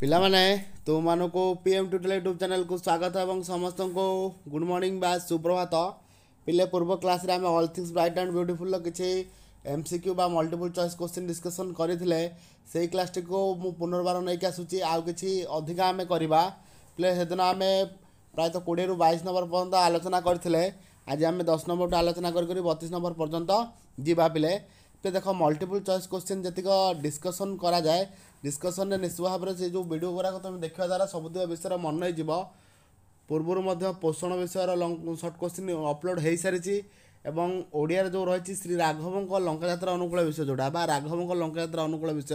ପିଲାମାନେ ତୁମମାନଙ୍କୁ P M ଟୁଟେଲ୍ YouTube ଚ୍ୟାନେଲ୍କୁ ସ୍ୱାଗତ ଏବଂ ସମସ୍ତଙ୍କୁ ଗୁଡ଼୍ ମର୍ଣ୍ଣିଂ ବା ସୁପ୍ରଭାତ ପିଲେ ପୂର୍ବ କ୍ଲାସ୍ରେ ଆମେ ଅଲ୍ ଥିଙ୍ଗସ୍ ବ୍ରାଇଟ୍ ଆଣ୍ଡ ବ୍ୟୁଟିଫୁଲ୍ର କିଛି ଏମ୍ ସି କ୍ୟୁ ବା ମଲ୍ଟିପୁଲ୍ ଚଏସ୍ କୋଶ୍ଚିନ୍ ଡିସ୍କସନ୍ କରିଥିଲେ ସେଇ କ୍ଲାସ୍ଟିକୁ ମୁଁ ପୁନର୍ବାର ନେଇକି ଆସୁଛି ଆଉ କିଛି ଅଧିକା ଆମେ କରିବା ପିଲେ ସେଦିନ ଆମେ ପ୍ରାୟତଃ କୋଡ଼ିଏରୁ ବାଇଶ ନମ୍ବର ପର୍ଯ୍ୟନ୍ତ ଆଲୋଚନା କରିଥିଲେ ଆଜି ଆମେ ଦଶ ନମ୍ବରଠୁ ଆଲୋଚନା କରିକରି ବତିଶ ନମ୍ବର ପର୍ଯ୍ୟନ୍ତ ଯିବା ପିଲେ ଟିକେ ଦେଖ ମଲ୍ଟିପୁଲ୍ ଚଏସ୍ କୋଶ୍ଚିନ୍ ଯେତିକ ଡିସ୍କସନ୍ କରାଯାଏ ଡିସ୍କସନ୍ରେ ନିଶ୍ଚିତ ଭାବରେ ସେ ଯେଉଁ ଭିଡ଼ିଓ ଗୁଡ଼ାକ ତୁମେ ଦେଖିବା ଦ୍ୱାରା ସବୁଦିନ ବିଷୟରେ ମନେ ହେଇଯିବ ପୂର୍ବରୁ ମଧ୍ୟ ପୋଷଣ ବିଷୟର ସର୍ଟ କୋଶ୍ଚିନ୍ ଅପଲୋଡ଼୍ ହେଇସାରିଛି ଏବଂ ଓଡ଼ିଆରେ ଯେଉଁ ରହିଛି ଶ୍ରୀ ରାଘବଙ୍କ ଲଙ୍କାଯାତ୍ରା ଅନୁକୂଳ ବିଷୟ ଯେଉଁଟା ବା ରାଘବଙ୍କ ଲଙ୍କାଯାତ୍ରା ଅନୁକୂଳ ବିଷୟ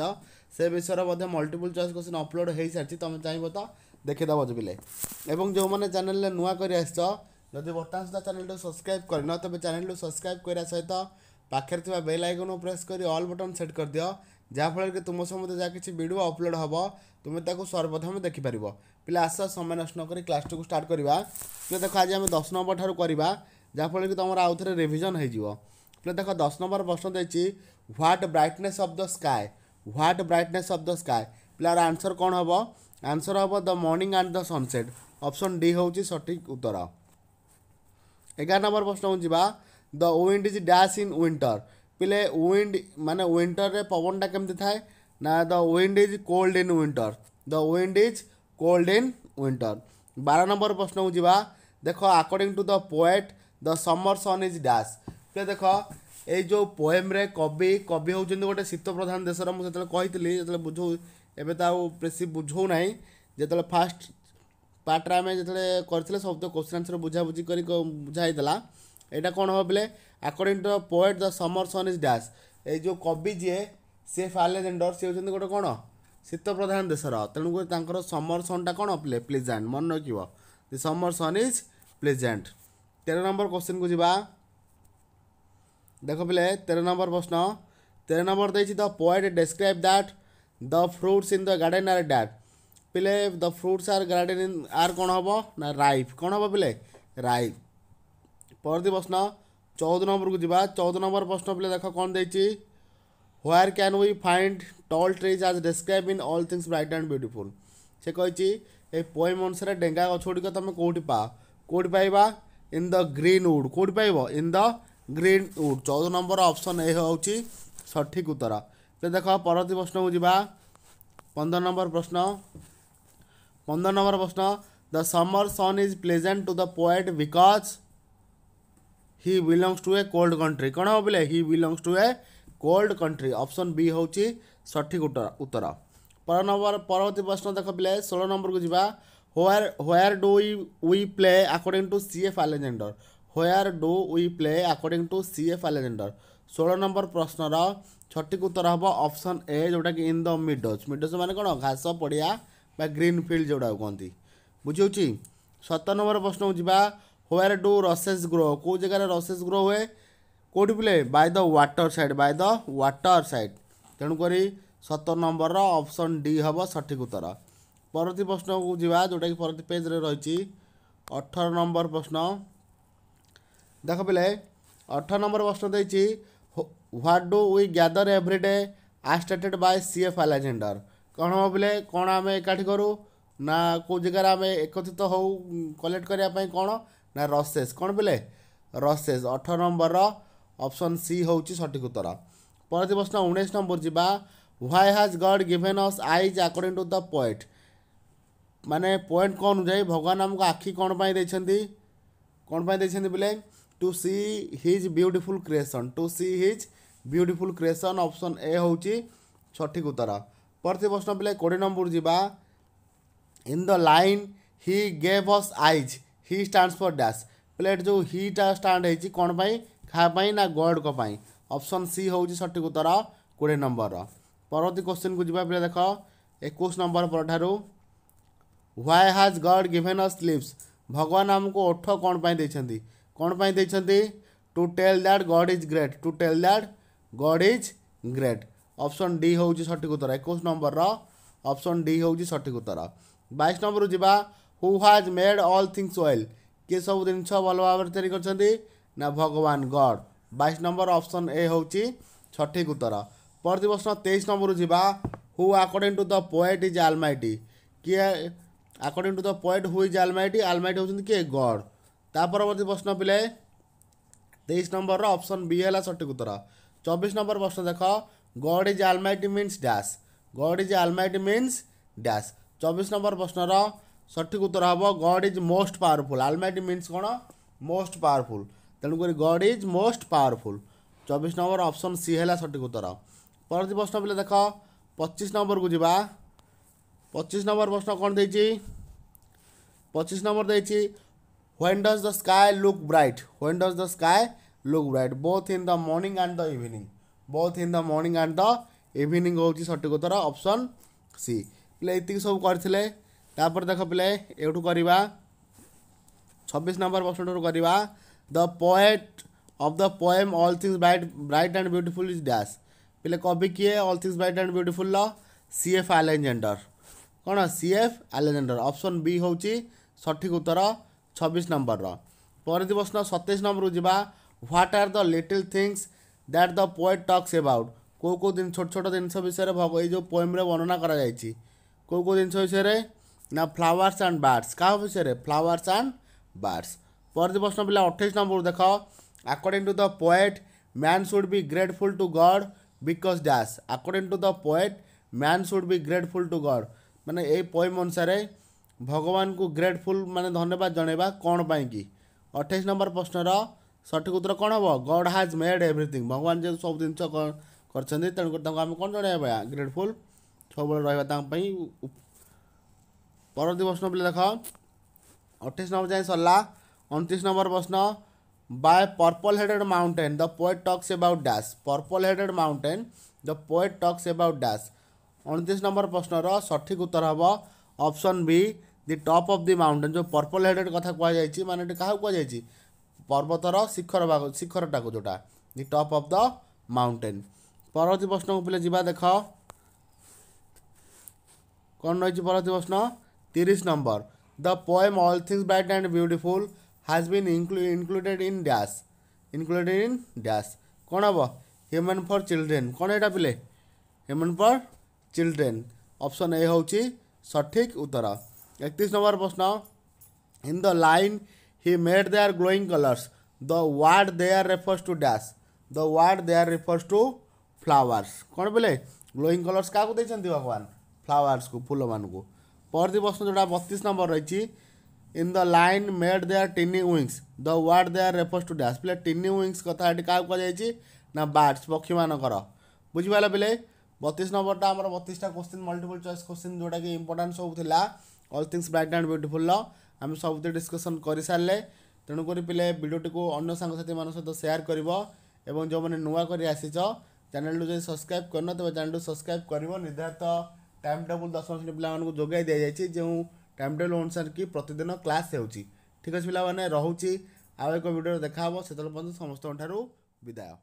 ସେ ବିଷୟରେ ମଧ୍ୟ ମଲ୍ଟିପୁଲ୍ ଚଏସ୍ କୋଶ୍ଚିନ୍ ଅପଲୋଡ଼୍ ହେଇସାରିଛି ତୁମେ ଚାହିଁବ ତ ଦେଖିଦେବ ଯିବିଲେ ଏବଂ ଯେଉଁମାନେ ଚ୍ୟାନେଲରେ ନୂଆ କରି ଆସିଛ ଯଦି ବର୍ତ୍ତମାନ ସୁଦ୍ଧା ଚ୍ୟାନେଲଟିକୁ ସବସ୍କ୍ରାଇବ୍ କରିନ ତେବେ ଚ୍ୟାନେଲଟିକୁ ସବସ୍କ୍ରାଇବ୍ କରିବା ସହିତ ପାଖରେ ଥିବା ବେଲ୍ ଆଇକନ୍ ପ୍ରେସ୍ କରି ଅଲ୍ ବଟନ୍ ସେଟ୍ କରିଦିଅ ଯାହାଫଳରେ କି ତୁମ ସମୟରେ ଯାହା କିଛି ଭିଡ଼ିଓ ଅପଲୋଡ଼୍ ହେବ ତୁମେ ତାକୁ ସର୍ବପ୍ରଥମେ ଦେଖିପାରିବ ପିଲା ଆସ ସମୟ ନଷ୍ଟ ନ କ୍ଲାସ୍ ଟୁକୁ ଷ୍ଟାର୍ଟ କରିବା ପିଲା ଦେଖ ଆଜି ଆମେ ଦଶ ନମ୍ବର ଠାରୁ କରିବା ଯାହାଫଳରେ କି ତୁମର ଆଉ ଥରେ ରିଭିଜନ୍ ହେଇଯିବ ପିଲା ଦେଖ ଦଶ ନମ୍ବର ପ୍ରଶ୍ନ ଦେଇଛି what brightness of the sky what brightness of the sky ପିଲାର ଆନ୍ସର୍ କ'ଣ ହେବ ଆନ୍ସର୍ ହେବ the morning and the sunset option D ହେଉଛି ସଠିକ୍ ଉତ୍ତର ଏଗାର ନମ୍ବର ପ୍ରଶ୍ନକୁ ଯିବା the wind is dash in winter ପିଲେ ୱିଣ୍ଡ ମାନେ ୱିଣ୍ଟରରେ ପବନଟା କେମିତି ଥାଏ ନା the wind is cold in winter the wind is cold in winter ବାର ନମ୍ବର ପ୍ରଶ୍ନକୁ ଯିବା ଦେଖ according to the poet the summer sun is dash ପିଲେ ଦେଖ ଏଇ ଯେଉଁ ପୋଏମ୍ରେ କବି କବି ହେଉଛନ୍ତି ଗୋଟେ ଶୀତ ପ୍ରଧାନ ଦେଶର ମୁଁ ସେତେବେଳେ କହିଥିଲି ଯେତେବେଳେ ବୁଝଉ ଏବେ ତ ଆଉ ବେଶୀ ବୁଝଉ ନାହିଁ ଯେତେବେଳେ ଫାଷ୍ଟ ପାର୍ଟରେ ଆମେ ଯେତେବେଳେ କରିଥିଲେ ସବୁ ତ କୋଶ୍ଚିନ୍ ଆନ୍ସର୍ ବୁଝାବୁଝି କରି ବୁଝା ହେଇଥିଲା ଏଇଟା କ'ଣ ହେବ ବୋଲେ according to the poet the summer sun is dash ଏଇ ଯେଉଁ କବି ଯିଏ ସେ ଆଲେଜେଣ୍ଡର ସେ ହେଉଛନ୍ତି ଗୋଟେ କ'ଣ ଶୀତ ପ୍ରଧାନ ଦେଶର ତେଣୁକରି ତାଙ୍କର ସମର ସନ୍ଟା କ'ଣ ପ୍ଲେ ପ୍ଲେଜାଣ୍ଟ ମନେ ରଖିବ ଦି ସମର ସନ୍ ଇଜ୍ ପ୍ଲେଜାଣ୍ଟ ତେର ନମ୍ବର କୋଶ୍ଚିନ୍କୁ ଯିବା ଦେଖ ବୋଲେ ତେର ନମ୍ବର ପ୍ରଶ୍ନ ତେର ନମ୍ବର ଦେଇଛି the poet describe that the fruits in the garden are dash ପିଲେ ଦ ଫ୍ରୁଟ୍ସ ଆର୍ ଗାର୍ଡେନ୍ ଆର୍ କ'ଣ ହେବ ନା ରାଇଫ୍ କ'ଣ ହେବ ପିଲେ ରାଇଫ୍ परवर्ती प्रश्न चौदह नंबर को जी चौदह नंबर प्रश्न पे देख कौन दे where can we find tall trees as describe in all things bright and beautiful से कही पोएम अनुसार डेगा गचगढ़ तुम कौट पा कौट पाइबा इन द ग्रीन उड कौट पाइब इन द ग्रीन उड चौदह नंबर अप्सन ए हूँ सठिक उत्तर तो देख परवर्त प्रश्न को जी पंदर नंबर प्रश्न पंदर नंबर प्रश्न the summer sun is pleasant to the poet because he belongs to a cold country କ'ଣ ହେବ ବୋଲେ he belongs to a cold country option B ହେଉଛି ସଠିକ୍ ଉତ୍ତର ପର ନମ୍ବର ପରବର୍ତ୍ତୀ ପ୍ରଶ୍ନ ଦେଖ ପିଲେ ଷୋହଳ ନମ୍ବରକୁ ଯିବା where where do we we play according to C F Alexander where do we play according to C F Alexander ষোলো নম্বর প্রশ্নর সঠিক উত্তর হব অপসন এ যেটাকি ইন দ মিডোজ মিডোজ মানে কোণ ঘাস পড়িয়া বা গ্রিন ফিল্ড যেটা কুহতি বুঝি সতেরো নম্বর প্রশ্ন যা হোয়ার ডু ରସେସ୍ ଗ୍ରୋ କେଉଁ ଜାଗାରେ ରସେସ୍ ଗ୍ରୋ ହୁଏ କେଉଁଠି ପିଲେ by the water side by the water side ତେଣୁକରି ସତର ନମ୍ବରର ଅପସନ୍ ଡି ହେବ ସଠିକ୍ ଉତ୍ତର ପରବର୍ତ୍ତୀ ପ୍ରଶ୍ନକୁ ଯିବା ଯେଉଁଟାକି ପରବର୍ତ୍ତୀ ପେଜ୍ରେ ରହିଛି ଅଠର ନମ୍ବର ପ୍ରଶ୍ନ ଦେଖ ପିଲେ ଅଠର ନମ୍ବର ପ୍ରଶ୍ନ ଦେଇଛି what do we gather every day as stated by C F Alexander କ'ଣ ହେବ ବୋଲେ କ'ଣ ଆମେ ଏକାଠି କରୁ ନା କେଉଁ ଜାଗାରେ ଆମେ ଏକତ୍ରିତ ହେଉ କଲେକ୍ଟ କରିବା ପାଇଁ କ'ଣ ନା ରସେସ୍ କ'ଣ ବୋଲେ ରସେସ୍ ଅଠର ନମ୍ବରର ଅପସନ୍ ସି ହେଉଛି ସଠିକ୍ ଉତ୍ତର ପରବର୍ତ୍ତୀ ପ୍ରଶ୍ନ ଉଣେଇଶ ନମ୍ବର ଯିବା why has God given us eyes according to the poet ମାନେ ପଏଣ୍ଟ କ'ଣ ଅନୁଯାୟୀ ଭଗବାନ ଆମକୁ ଆଖି କ'ଣ ପାଇଁ ଦେଇଛନ୍ତି କ'ଣ ପାଇଁ ଦେଇଛନ୍ତି ବୋଲେ to see his beautiful creation to see his beautiful creation option A ହେଉଛି ସଠିକ୍ ଉତ୍ତର ପରବର୍ତ୍ତୀ ପ୍ରଶ୍ନ ପିଲେ କୋଡ଼ିଏ ନମ୍ବର ଯିବା in the line he gave us eyes he stands for dash plate ଯେଉଁ ହିଟା ଷ୍ଟାଣ୍ଡ ହେଇଛି କ'ଣ ପାଇଁ କାହା ପାଇଁ ନା ଗଡ଼ଙ୍କ ପାଇଁ ଅପସନ୍ ସି ହେଉଛି ସଠିକ୍ ଉତ୍ତର କୋଡ଼ିଏ ନମ୍ବରର ପରବର୍ତ୍ତୀ କୋଶ୍ଚିନ୍କୁ ଯିବା ପିଲା ଦେଖ ଏକୋଇଶ ନମ୍ବର ପରଠାରୁ why has God given us lips ଭଗବାନ ଆମକୁ ଓଠ କ'ଣ ପାଇଁ ଦେଇଛନ୍ତି କ'ଣ ପାଇଁ ଦେଇଛନ୍ତି to tell that God is great to tell that God is great option D ହେଉଛି ସଠିକ୍ ଉତ୍ତର ଏକୋଇଶ ନମ୍ବରର ଅପସନ୍ ଡି ହେଉଛି ସଠିକ୍ ଉତ୍ତର ବାଇଶ ନମ୍ବରରୁ ଯିବା who was made all things well କିଏ ସବୁ ଜିନିଷ ଭଲ ଭାବରେ ତିଆରି କରିଛନ୍ତି ନା ଭଗବାନ ଗଡ଼ ବାଇଶ ନମ୍ବର ଅପସନ୍ ଏ ହେଉଛି ସଠିକ୍ ଉତ୍ତର ପରବର୍ତ୍ତୀ ପ୍ରଶ୍ନ ତେଇଶ ନମ୍ବରରୁ ଯିବା who according to the poet is almighty କିଏ according to the poet who is almighty almighty ହେଉଛନ୍ତି କିଏ ଗଡ଼ ତା ପରବର୍ତ୍ତୀ ପ୍ରଶ୍ନ ପିଲେ ତେଇଶ ନମ୍ବରର ଅପସନ୍ ବି ହେଲା ସଠିକ୍ ଉତ୍ତର ଚବିଶ ନମ୍ବର ପ୍ରଶ୍ନ ଦେଖ God is almighty means dash God is almighty means dash ଚବିଶ ନମ୍ବର ପ୍ରଶ୍ନର সঠিক উত্তর হব God is most powerful almighty means কোণ মোস্ট পাওয়ারফুল তেণুকরি গড ইজ মোস্ট পাওয়ারফুল চবিশ নম্বর অপসন সি হল সঠিক উত্তর পরবর্তী প্রশ্ন পিলা দেখ পঁচিশ নম্বরকু যা পঁচিশ নম্বর প্রশ্ন কোণ দিয়েছি পঁচিশ নম্বর দিয়েছি when does the sky look bright when does the sky look bright both in the morning and the evening both in the morning and the evening হচ্ছে সঠিক উত্তর অপসন সি পিলা এত সব করে ତାପରେ ଦେଖ ପିଲେ ଏଇଠୁ କରିବା ଛବିଶ ନମ୍ବର ପ୍ରଶ୍ନଠାରୁ କରିବା the poet of the poem all things bright bright and beautiful is dash ପିଲେ କବି କିଏ ଅଲ୍ ଥିଙ୍ଗସ୍ ବ୍ରାଇଟ୍ ଆଣ୍ଡ ବ୍ୟୁଟିଫୁଲ୍ର ସି ଏଫ୍ ଆଲେଞ୍ଜେଣ୍ଡର କ'ଣ C F Alexander option B ହେଉଛି ସଠିକ୍ ଉତ୍ତର ଛବିଶ ନମ୍ବରର ପରବର୍ତ୍ତୀ ପ୍ରଶ୍ନ ସତେଇଶ ନମ୍ବରକୁ ଯିବା what are the little things that the poet talks about କେଉଁ କେଉଁ ଛୋଟ ଛୋଟ ଜିନିଷ ବିଷୟରେ ଏଇ ଯେଉଁ ପୋଏମ୍ରେ ବର୍ଣ୍ଣନା କରାଯାଇଛି କେଉଁ କେଉଁ ଜିନିଷ ବିଷୟରେ না ফ্লাওয়ার্স ଆଣ୍ଡ ବାର୍ଡସ୍ କାହା ବିଷୟରେ ଫ୍ଲାୱାର୍ସ ଆଣ୍ଡ ବାର୍ଡସ୍ ପରବର୍ତ୍ତୀ ପ୍ରଶ୍ନ ପିଲା ଅଠେଇଶ ନମ୍ବର ଦେଖ according to the poet man should be grateful to God because dash according to the poet man should be grateful to God ମାନେ ଏଇ ପୋଏମ୍ ଅନୁସାରେ ଭଗବାନଙ୍କୁ ଗ୍ରେଟଫୁଲ୍ ମାନେ ଧନ୍ୟବାଦ ଜଣାଇବା କ'ଣ ପାଇଁକି ଅଠେଇଶ ନମ୍ବର ପ୍ରଶ୍ନର ସଠିକ୍ ଉତ୍ତର କ'ଣ ହେବ ଗଡ୍ ହାଜ୍ ମେଡ଼୍ ଏଭ୍ରିଥିଙ୍ଗ ଭଗବାନ ଯେହେତୁ ସବୁ ଜିନିଷ କରିଛନ୍ତି ତେଣୁକରି ତାଙ୍କୁ ଆମେ କ'ଣ ଜଣାଇବା ଗ୍ରେଟଫୁଲ୍ ସବୁବେଳେ ରହିବା ତାଙ୍କ ପାଇଁ পরবর্তী প্রশ্ন বলে দেখ অঠেইশ নম্বর যাই সরলা অনতিরিশ নম্বর প্রশ্ন by purple headed mountain the poet talks about dash purple headed mountain the poet talks about dash অনতিরিশ নম্বর প্রশ্নর সঠিক উত্তর হব option B the top of the mountain যে পর্পল হেডেড কথা কুহযাইছি মানে এটি কাহু কুহযাইছি পର୍ବতর শিখর শিখরটাকে যেটা the top of the mountain পরবর্তী প্রশ্নকে পিলে যা দেখ কণ রয়েছে পরবর্তী প্রশ্ন তিরিশ number the poem all things bright and beautiful has been included in dash included in dash କ'ଣ ହେବ ହ୍ୟୁମାନ୍ ଫର୍ ଚିଲଡ୍ରେନ୍ କ'ଣ ଏଇଟା ପିଲେ human for children option A ହେଉଛି ସଠିକ୍ ଉତ୍ତର ଏକତିରିଶ ନମ୍ବର ପ୍ରଶ୍ନ in the line he made their glowing colours the word their refers to dash the word their refers to flowers କ'ଣ ବୋଲେ ଗ୍ଲୋଇଂ କଲର୍ସ କାହାକୁ ଦେଇଛନ୍ତି ଭଗବାନ ଫ୍ଲାୱାର୍ସକୁ ଫୁଲମାନଙ୍କୁ ପରବର୍ତ୍ତୀ ପ୍ରଶ୍ନ ଯେଉଁଟା ବତିଶ ନମ୍ବର ରହିଛି in the line made their tiny wings the word their refers to dash ପିଲେ ଟିନି ୱିଙ୍ଗସ୍ କଥା ଏଠି କାହାକୁ କୁହାଯାଇଛି ନା ବାର୍ଡସ୍ ପକ୍ଷୀମାନଙ୍କର ବୁଝିପାରିଲେ ପିଲେ ବତିଶ ନମ୍ବରଟା ଆମର ବତିଶଟା କୋଶ୍ଚିନ୍ ମଲ୍ଟିପୁଲ୍ ଚଏସ୍ କୋଶ୍ଚିନ୍ ଯେଉଁଟାକି ଇମ୍ପୋର୍ଟାଣ୍ଟ ସବୁ ଥିଲା ଅଲ୍ ଥିଙ୍ଗସ୍ ବ୍ରାଇଟ୍ ଆଣ୍ଡ ବ୍ୟୁଟିଫୁଲ୍ର ଆମେ ସବୁଥିରେ ଡିସ୍କସନ୍ କରିସାରିଲେ ତେଣୁକରି ପିଲେ ଭିଡ଼ିଓଟିକୁ ଅନ୍ୟ ସାଙ୍ଗସାଥିମାନଙ୍କ ସହିତ ସେୟାର କରିବ ଏବଂ ଯେଉଁମାନେ ନୂଆ କରି ଆସିଛ ଚ୍ୟାନେଲ୍ଟୁ ଯଦି ସବସ୍କ୍ରାଇବ୍ କରିନ ତେବେ ଚ୍ୟାନେଲ୍କୁ ସବସ୍କ୍ରାଇବ୍ କରିବ ନିର୍ଦ୍ଧାରିତ ଟାଇମ୍ ଟେବୁଲ୍ ଦଶମ ଶ୍ରେଣୀ ପିଲାମାନଙ୍କୁ ଯୋଗାଇ ଦିଆଯାଇଛି ଯେଉଁ ଟାଇମ୍ ଟେବୁଲ୍ ଅନୁସାରେ କି ପ୍ରତିଦିନ କ୍ଲାସ୍ ହେଉଛି ଠିକ୍ ଅଛି ପିଲାମାନେ ରହୁଛି ଆଉ ଏକ ଭିଡ଼ିଓରେ ଦେଖା ହେବ ସେତେବେଳେ ପର୍ଯ୍ୟନ୍ତ ସମସ୍ତଙ୍କ ଠାରୁ ବିଦାୟ